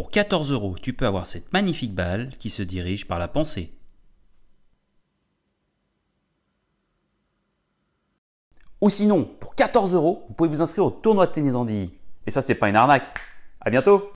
Pour 14 euros, tu peux avoir cette magnifique balle qui se dirige par la pensée. Ou sinon, pour 14 euros, vous pouvez vous inscrire au tournoi de tennis Andy. Et ça, c'est pas une arnaque. À bientôt!